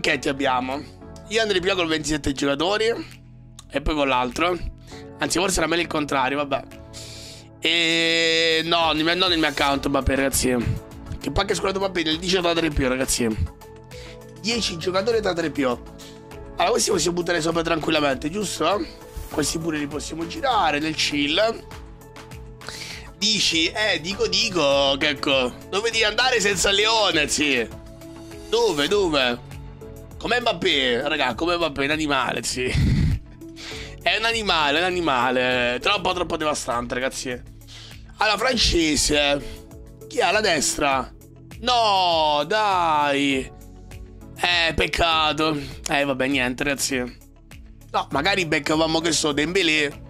pacchetti abbiamo? Io andrei prima con 27 giocatori e poi con l'altro. Anzi, forse era meglio il contrario, vabbè. E no, non il mio account, vabbè, ragazzi. Che pacca scolato va bene, il 10 da 3PO, ragazzi. 10 giocatori da 3 più. Allora, questi possiamo buttare sopra tranquillamente, giusto? Questi pure li possiamo girare nel chill. Dici, eh, dico, dico, che ecco, dove devi andare senza leone, sì. Dove, dove? Come Mbappé, raga, come Mbappé, un animale, sì. è un animale, è un animale. Troppo, troppo devastante, ragazzi. Allora, francese. Chi ha la destra? No, dai. Eh, peccato. Eh, vabbè, niente, ragazzi. No, magari beccavamo, che so, Dembélé.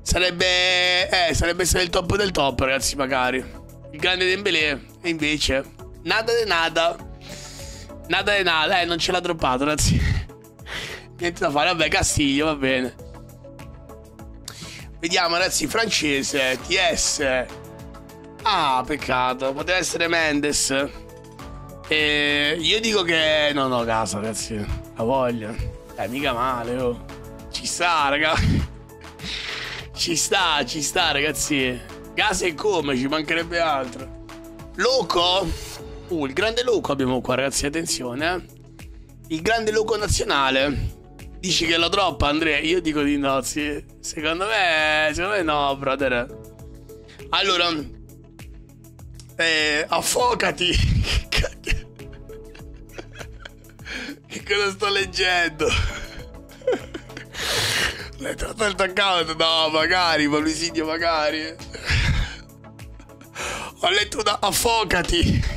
Sarebbe... Eh, sarebbe essere il top del top, ragazzi, magari. Il grande Dembélé. E invece... Nada de nada. Nada è nada, eh, non ce l'ha droppato, ragazzi. Niente da fare, vabbè, Castiglio, va bene. Vediamo, ragazzi, francese, TS. Ah, peccato, poteva essere Mendes. E io dico che... non ho casa, ragazzi. La voglia. Eh, mica male, oh. Ci sta, raga. Ci sta, ci sta, ragazzi. Casa e come, ci mancherebbe altro. Loco? Uh, il grande loco abbiamo qua, ragazzi, attenzione. Eh. Il grande loco nazionale. Dici che lo troppa, Andrea? Io dico di no, sì. Secondo me, secondo me no, brother. Allora, eh, affocati. che cosa sto leggendo? L'hai trovato il account? No, magari, ma Pablisidio, magari. Ho letto da affocati.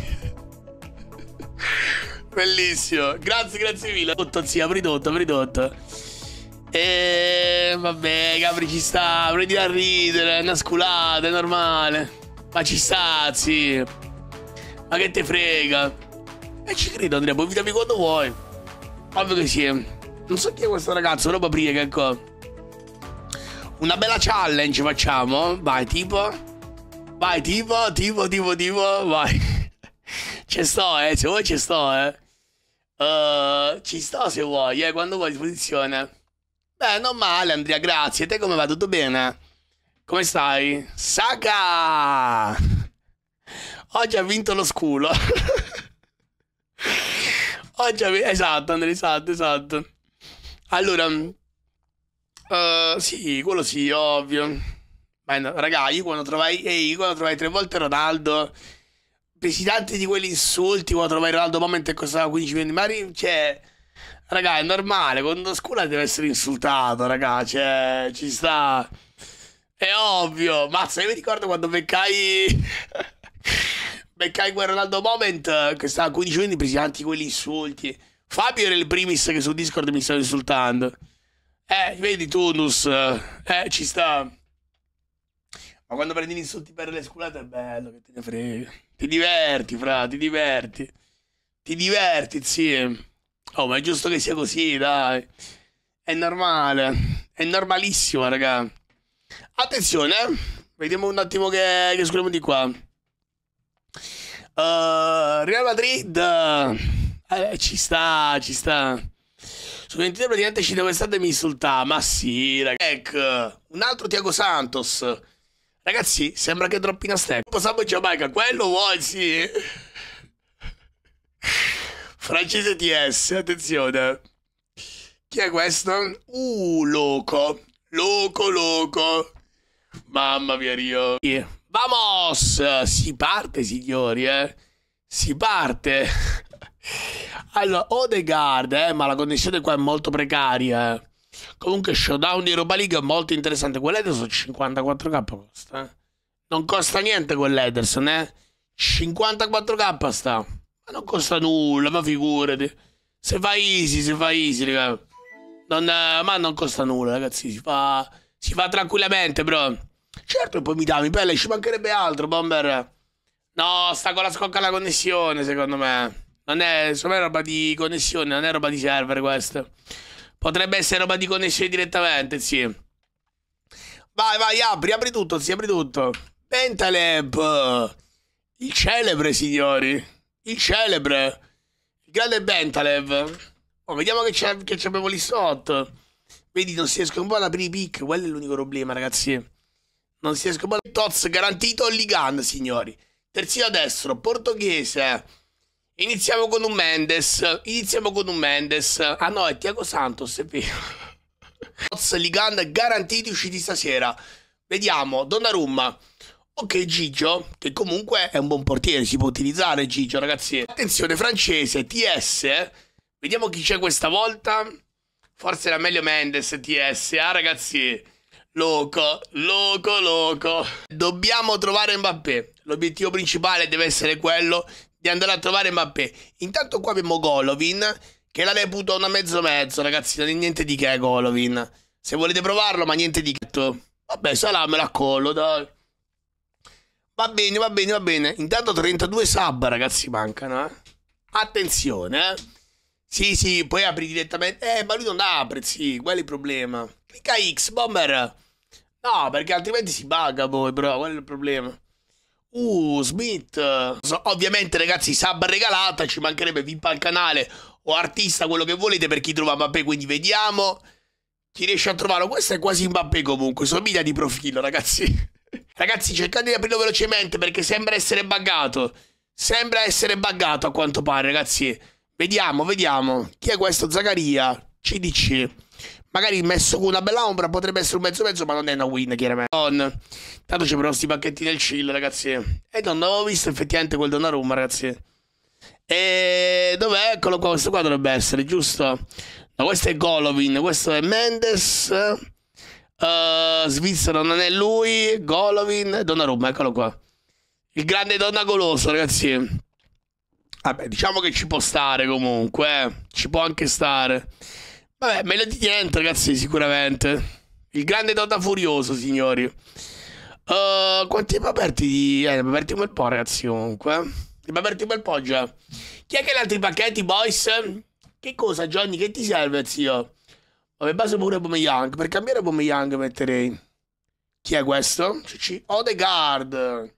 Bellissimo. Grazie, grazie mille. Tutto, zia, apri tutto, apri tutto. E vabbè, Capri ci sta, prendi da ridere, è una sculata, è normale. Ma ci sta, sì. Ma che te frega? E ci credo, Andrea, puoi invitami quando vuoi. Ovvio che sì. Non so chi è questo ragazzo, roba priega qua. Una bella challenge facciamo. Vai, tipo. Vai, tipo, tipo, tipo, tipo, vai. Ci sto, eh. Se vuoi ci sto, eh. Uh, ci sto se vuoi, eh, quando vuoi a disposizione. Beh, non male, Andrea, grazie. E te come va? Tutto bene? Come stai? Saga! Oggi ha vinto lo sculo. Oggi ha vinto... Esatto, Andrea, esatto, esatto. Allora... Uh, sì, quello sì, ovvio. Ma no, raga, io quando trovai... Ehi, quando trovai tre volte Ronaldo pesitante di quegli insulti quando trovai Ronaldo Moment e costava 15 milioni di mari, cioè... Raga, è normale, quando scuola deve essere insultato, raga, cioè, ci sta... È ovvio, mazza, io mi ricordo quando beccai... beccai quel Ronaldo Moment che stava a 15 anni presi tanti quegli insulti. Fabio era il primis che su Discord mi stava insultando. Eh, vedi Tunus, eh, ci sta. Ma quando prendi gli insulti per le sculate è bello, che te ne frega. Ti diverti, fra, ti diverti. Ti diverti, sì. Oh, ma è giusto che sia così, dai. È normale. È normalissima, raga. Attenzione, eh. Vediamo un attimo che, che scriviamo di qua. Uh, Real Madrid. Eh, ci sta, ci sta. Su 23 praticamente ci devo estate mi insultare. Ma sì, raga. Ecco, un altro Tiago Santos. Ragazzi, sembra che droppino snack. Possiamo Giamaica, quello vuoi, sì. Francese TS, attenzione. Chi è questo? Uh, loco. Loco, loco. Mamma mia, Rio. Vamos! Si parte, signori, eh. Si parte. Allora, Odegaard, eh, ma la connessione qua è molto precaria. eh. Comunque showdown di Europa League è molto interessante. Quell'Ederson 54k costa. Eh. Non costa niente quell'Ederson, eh? 54k sta. Ma non costa nulla, ma figurati. Se fa easy, se fa easy, raga. Non, eh, ma non costa nulla, ragazzi. Si fa, si fa tranquillamente, bro. Certo, poi mi dà mi pelle, ci mancherebbe altro, bomber. No, sta con la scocca alla connessione, secondo me. Non è, secondo me è roba di connessione, non è roba di server questa. Potrebbe essere roba di connessione direttamente, sì. Vai, vai, apri, apri tutto, sì, apri tutto. Bentaleb, il celebre, signori. Il celebre. Il grande Bentaleb. Oh, vediamo che, c'è, abbiamo lì sotto. Vedi, non si riescono un po' ad aprire i pick. Quello è l'unico problema, ragazzi. Non si riescono un po' a... Toz garantito Ligan, signori. Terzino destro, portoghese. Iniziamo con un Mendes. Iniziamo con un Mendes. Ah no, è Tiago Santos, è vero. Oz Ligan garantitici di stasera. Vediamo, Donnarumma. Ok Gigio, che comunque è un buon portiere, si può utilizzare Gigio ragazzi. Attenzione francese, TS. Eh. Vediamo chi c'è questa volta. Forse era meglio Mendes TS, ah eh, ragazzi. Loco, loco, loco. Dobbiamo trovare Mbappé. L'obiettivo principale deve essere quello di andare a trovare Mbappé. Intanto qua abbiamo Golovin, che la reputo una mezzo mezzo, ragazzi, non è niente di che Golovin. Se volete provarlo, ma niente di che. Vabbè, sarà, me l'accollo, dai. Va bene, va bene, va bene. Intanto 32 sub, ragazzi, mancano, eh. Attenzione, eh. Sì, sì, puoi apri direttamente. Eh, ma lui non apre, sì, qual è il problema? Clicca X, bomber. No, perché altrimenti si bugga poi, bro, quello è il problema. Uh, Smith. So, ovviamente, ragazzi, sub regalata. Ci mancherebbe VIP al canale o artista, quello che volete per chi trova Mbappé. Quindi vediamo. Chi riesce a trovarlo? Questo è quasi Mbappé comunque. Somiglia di profilo, ragazzi. ragazzi, cercate di aprirlo velocemente perché sembra essere buggato. Sembra essere buggato a quanto pare, ragazzi. Vediamo, vediamo. Chi è questo? Zagaria. CDC. Magari messo con una bella ombra potrebbe essere un mezzo mezzo, ma non è una win, chiaramente. Non. Tanto ci però sti pacchetti del chill, ragazzi. E eh, non avevo visto effettivamente quel Donnarumma, ragazzi. E dov'è? Eccolo qua, questo qua dovrebbe essere, giusto? No, questo è Golovin, questo è Mendes. Uh, Svizzero non è lui, Golovin, Donnarumma, eccolo qua. Il grande donna goloso, ragazzi. Vabbè, diciamo che ci può stare comunque, eh. ci può anche stare. Vabbè, di Niente, ragazzi, sicuramente. Il grande Dota Furioso, signori. Uh, quanti aperti? di... Eh, aperti un bel po', ragazzi, comunque. Li eh. aperti un bel po' già. Chi è che ha gli altri pacchetti, boys? Che cosa, Johnny? Che ti serve, zio? Vabbè, base pure Bomeyang. Per cambiare Bomeyang metterei... Chi è questo? CC Odegaard.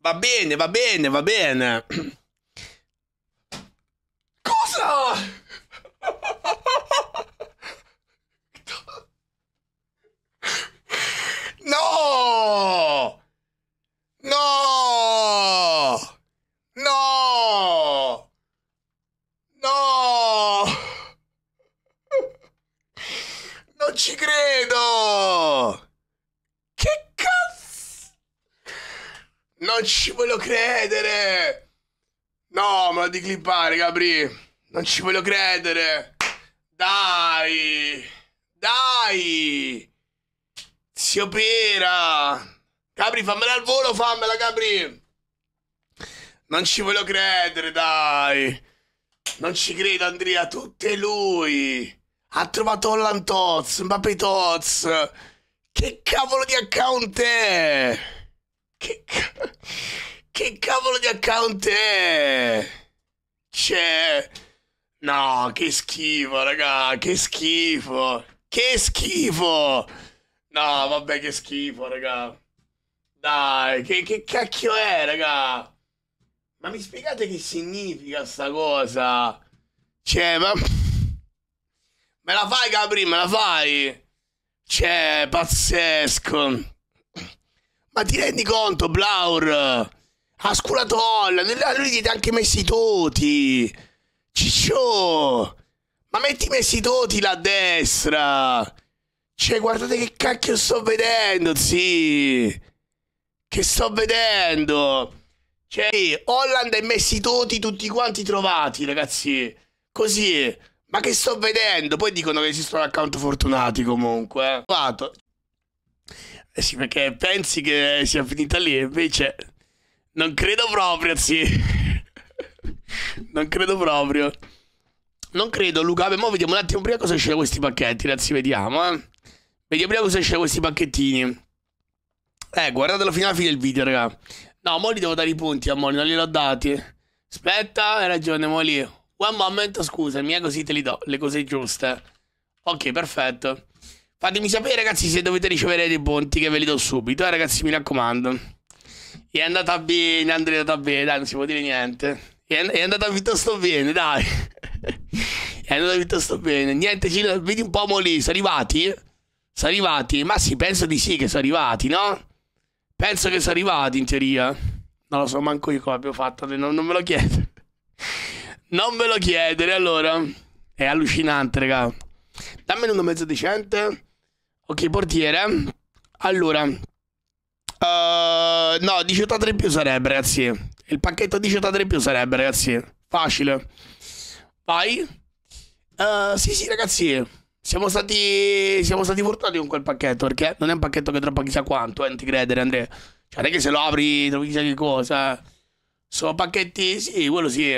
Va bene, va bene, va bene. Cosa? credo! Che cazzo? Non ci voglio credere! No, me lo di clippare, Gabri! Non ci voglio credere! Dai! Dai! Zio Pera! Capri, fammela al volo, fammela, Capri! Non ci voglio credere, dai! Non ci credo, Andrea, tutto è lui! ha trovato Holland Tots, Mbappé Tots. Che cavolo di account è? Che, ca- che cavolo di account è? C'è... No, che schifo, raga, che schifo. Che schifo. No, vabbè, che schifo, raga. Dai, che, che cacchio è, raga? Ma mi spiegate che significa sta cosa? Cioè, ma... Me la fai, Capri, me la fai? Cioè, pazzesco. Ma ti rendi conto, Blaur? Ha A sculatolla, lui ti ha anche messi tutti. Ciccio, ma metti messi tutti là a destra. Cioè, guardate che cacchio sto vedendo, sì. Che sto vedendo. Cioè, Holland e messi tutti, tutti quanti trovati, ragazzi. Così. Ma che sto vedendo? Poi dicono che esistono account fortunati comunque. Fatto. Eh. eh sì, perché pensi che sia finita lì, invece non credo proprio, sì. non credo proprio. Non credo, Luca. Beh, mo vediamo un attimo prima cosa esce da questi pacchetti, ragazzi, vediamo, eh. Vediamo prima cosa esce da questi pacchettini. Eh, guardatelo fino alla fine del video, raga. No, mo li devo dare i punti a Moli, non ho dati. Aspetta, hai ragione, Moli. One moment, scusami, eh, così te li do, le cose giuste. Ok, perfetto. Fatemi sapere, ragazzi, se dovete ricevere dei ponti che ve li do subito, eh, ragazzi, mi raccomando. È andata bene, è andata bene, dai, non si può dire niente. È, è andata piuttosto bene, dai. è andata piuttosto bene. Niente, ci, vedi un po' Molì, sono arrivati? Sono arrivati? Ma sì, penso di sì che sono arrivati, no? Penso che sono arrivati, in teoria. Non lo so manco io come abbiamo fatto, non, non me lo chiedo. Non ve lo chiedere, allora. È allucinante, raga. Dammi uno mezzo decente. Ok, portiere. Allora. Uh, no, 18 a 3 più sarebbe, ragazzi. Il pacchetto 18 a 3 più sarebbe, ragazzi. Facile. Vai. Uh, sì, sì, ragazzi. Siamo stati, siamo stati fortunati con quel pacchetto perché non è un pacchetto che troppa chissà quanto, eh, non ti credere Andrea. Cioè, non è che se lo apri trovi chissà che cosa. Sono pacchetti, sì, quello sì.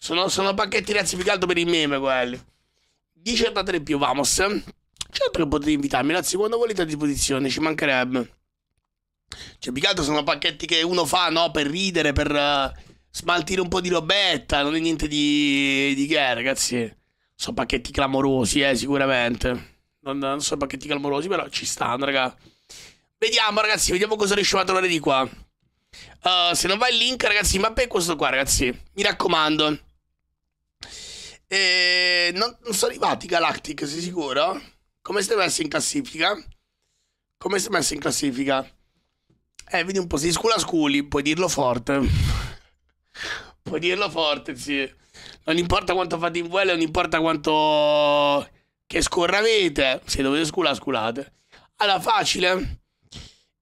Sono, sono pacchetti ragazzi più che per il meme quelli. 10 da 3 più, vamos. Certo che potete invitarmi, ragazzi, quando volete a disposizione, ci mancherebbe. Cioè, più che altro sono pacchetti che uno fa, no? Per ridere, per uh, smaltire un po' di robetta, non è niente di, di che, ragazzi. Sono pacchetti clamorosi, eh, sicuramente. Non, non sono pacchetti clamorosi, però ci stanno, raga. Vediamo, ragazzi, vediamo cosa riusciamo a trovare di qua. Uh, se non va il link, ragazzi, ma è questo qua, ragazzi, mi raccomando. E non, non sono arrivati Galactic, sei sicuro? Come siete messi in classifica? Come siete messi in classifica? Eh, vedi un po', si scula sculi, puoi dirlo forte. puoi dirlo forte, sì. Non importa quanto fate in vuelo, non importa quanto... che scorra avete. Se dovete sculare, sculate. Allora, facile.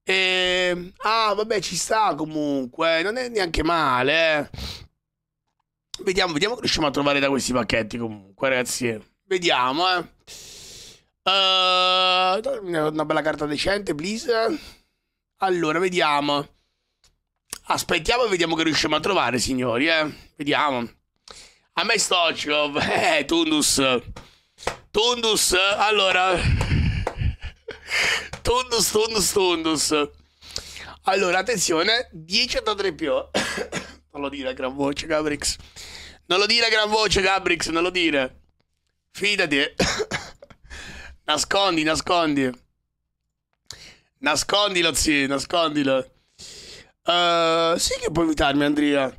E... Ehm, ah, vabbè, ci sta comunque. Non è neanche male, eh. Vediamo, vediamo che riusciamo a trovare da questi pacchetti comunque, ragazzi. Vediamo, eh. Uh, una bella carta decente, please. Allora, vediamo. Aspettiamo e vediamo che riusciamo a trovare, signori, eh. Vediamo. A me Stochkov, eh, Tundus. Tundus, allora... Tundus, Tundus, Tundus. Allora, attenzione, 10 da 3 più. Non lo dire a gran voce, Gabrix. Non lo dire a gran voce, Gabrix, non lo dire. Fidati. nascondi, nascondi. Nascondilo, zio, nascondilo. Uh, sì che puoi invitarmi, Andrea.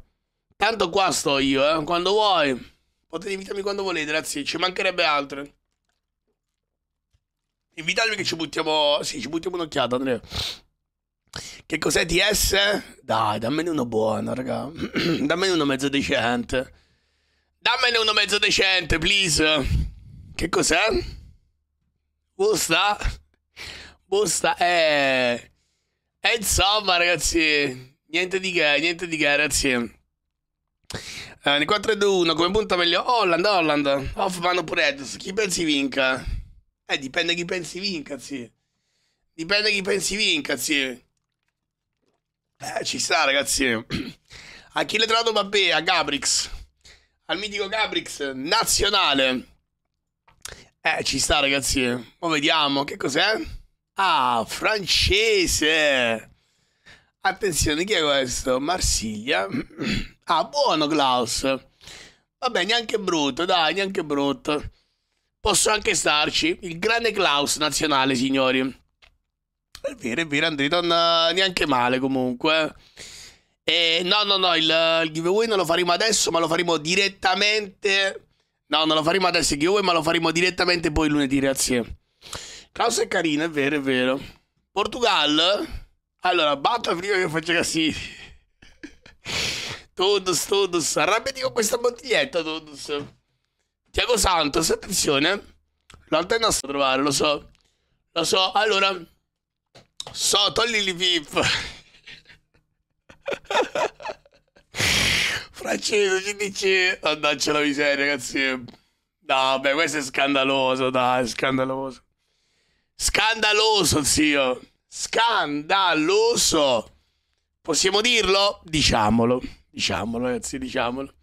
Tanto qua sto io, eh. Quando vuoi. Potete invitarmi quando volete, ragazzi. Ci mancherebbe altro. Invitarmi che ci buttiamo... Sì, ci buttiamo un'occhiata, Andrea. Che cos'è DS? Dai, dammene uno buono, raga. dammene uno mezzo decente. Dammene uno mezzo decente, please. Che cos'è? Busta? Busta, eh... E eh, insomma, ragazzi, niente di che, niente di che, ragazzi. Eh, 4 2 1 come punta meglio Holland, Holland, Hoffman oppure Edus. Chi pensi vinca? Eh, dipende chi pensi vinca, sì. Dipende chi pensi vinca, sì. Eh, ci sta, ragazzi. Achille Trato Babbè, a Gabrix. Al mitico Gabrix nazionale. Eh, ci sta, ragazzi. Mo vediamo che cos'è. Ah, francese. Attenzione, chi è questo? Marsiglia. Ah, buono Klaus. Vabbè, neanche brutto, dai, neanche brutto. Posso anche starci. Il grande Klaus nazionale, signori. Birand, Birand ritorna neanche male comunque. Eh. E no, no, no, il, eh, il, giveaway non lo faremo adesso, ma lo faremo direttamente. No, non lo faremo adesso il giveaway, ma lo faremo direttamente poi lunedì, grazie. Klaus è carino, è vero, è vero. Portugal? Allora, batta prima che faccia casini. Todos, Todos, arrabbiati con questa bottiglietta, Todos. Tiago Santos, attenzione. L'altra è nostra a trovare, lo so. Lo so, allora... So, togli il VIP. Francesco ci dice... Mannaggia la miseria, ragazzi. No, beh, questo è scandaloso, dai, scandaloso. Scandaloso, zio. Scandaloso. Possiamo dirlo? Diciamolo. Diciamolo, ragazzi, diciamolo.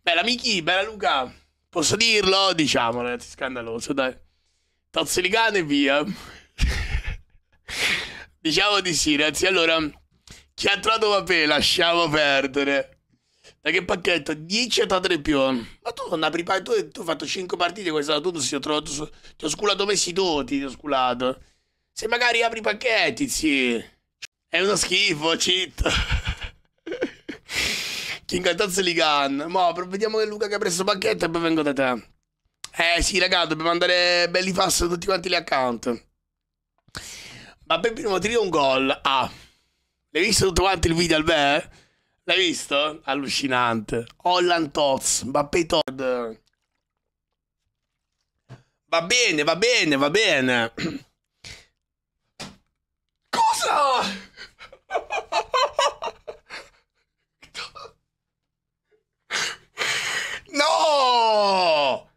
Bella Michi, bella Luca. Posso dirlo? Diciamolo, ragazzi, scandaloso, dai. Tozzilicano e via. Diciamo di sì, ragazzi. Allora, chi ha trovato vabbè, lasciamo perdere. Da che pacchetto? 10 a 3 più. Ma tu non apri tu, tu hai fatto 5 partite questa tu, tu ho trovato, su, ti ho sculato messi tutti, ti ho sculato. Se magari apri pacchetti, sì. È uno schifo, cheat. King Altazzo Ligan. Mo, vediamo che Luca che ha preso pacchetto e poi vengo da te. Eh sì, ragazzi, dobbiamo andare belli fast tutti quanti gli account. Vabbè, primo tiro un gol. Ah. L'hai visto tutto quanto il video al beh? L'hai visto? Allucinante. Holland Tots, Mbappé Todd. Va bene, va bene, va bene. Cosa? No!